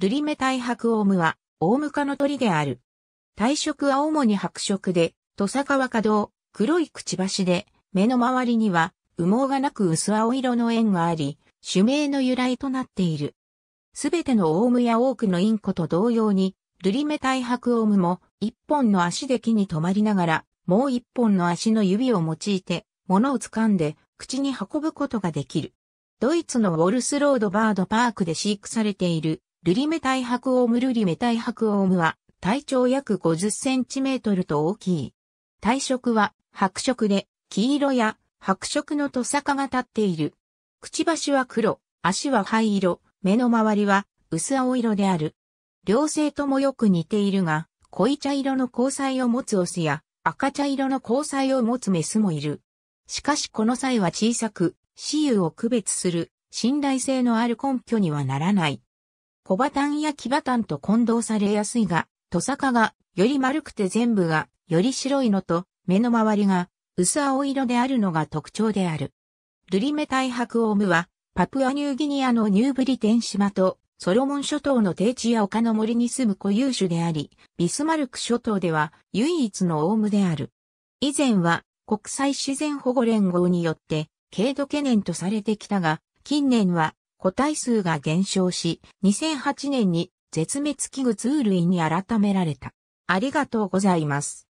ルリメタイハクオウムは、オウム科の鳥である。体色は主に白色で、トサカワカド黒いくちばしで、目の周りには羽毛がなく薄青色の円があり、種名の由来となっている。すべてのオウムや多くのインコと同様に、ルリメタイハクオウムも一本の足で木に止まりながら、もう一本の足の指を用いて、物を掴んで口に運ぶことができる。ドイツのウォルスロードバードパークで飼育されているルリメタイハクオウムルリメタイハクオウムは体長約50センチメートルと大きい。体色は白色で黄色や白色のトサカが立っている。くちばしは黒、足は灰色、目の周りは薄青色である。両性ともよく似ているが、濃い茶色の交際を持つオスや赤茶色の交際を持つメスもいる。しかしこの際は小さく、雌雄を区別する信頼性のある根拠にはならない。小バタンや木バタンと混同されやすいが、トサカがより丸くて全部がより白いのと、目の周りが薄青色であるのが特徴である。ルリメタイハクオウムは、パプアニューギニアのニューブリテン島とソロモン諸島の低地や丘の森に住む固有種であり、ビスマルク諸島では唯一のオウムである。以前は国際自然保護連合によって、軽度懸念とされてきたが、近年は個体数が減少し、2008年に絶滅危惧ツー類に改められた。ありがとうございます。